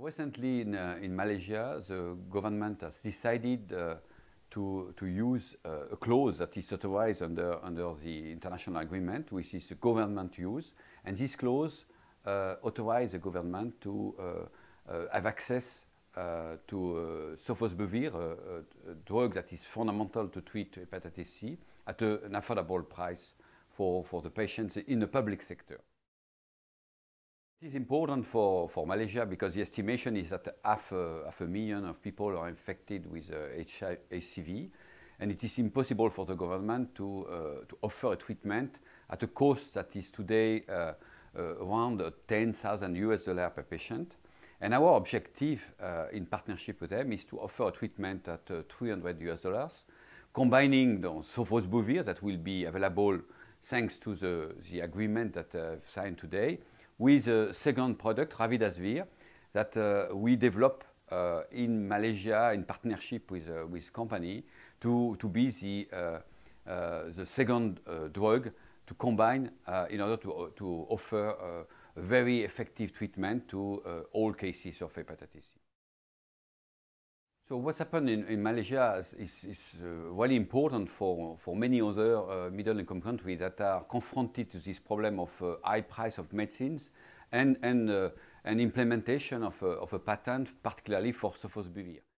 recently in, uh, in Malaysia, the government has decided uh, to, to use uh, a clause that is authorized under, under the international agreement, which is the government use. And this clause uh, authorizes the government to uh, uh, have access to sofosbuvir, a, a, drug that is fundamental to treat hepatitis C, at a, an affordable price for, for the patients in the public sector. It is important for, for Malaysia because the estimation is that half a, uh, half a million of people are infected with uh, HCV and it is impossible for the government to, uh, to offer a treatment at a cost that is today uh, uh around 10,000 US dollars per patient. And our objective uh, in partnership with them is to offer a treatment at 300 US dollars, combining the sofosbuvir that will be available thanks to the, the agreement that I've signed today, with a second product, Ravidasvir, that uh, we develop uh, in Malaysia in partnership with, uh, with company to, to be the, the second drug to combine in order to, to offer a very effective treatment to all cases of hepatitis C. So what's happened in, in Malaysia is, is, is uh, really important for, for many other uh, middle-income countries that are confronted to this problem of uh, high price of medicines and, and, uh, and implementation of, uh, of a patent, particularly for sofosbuvir.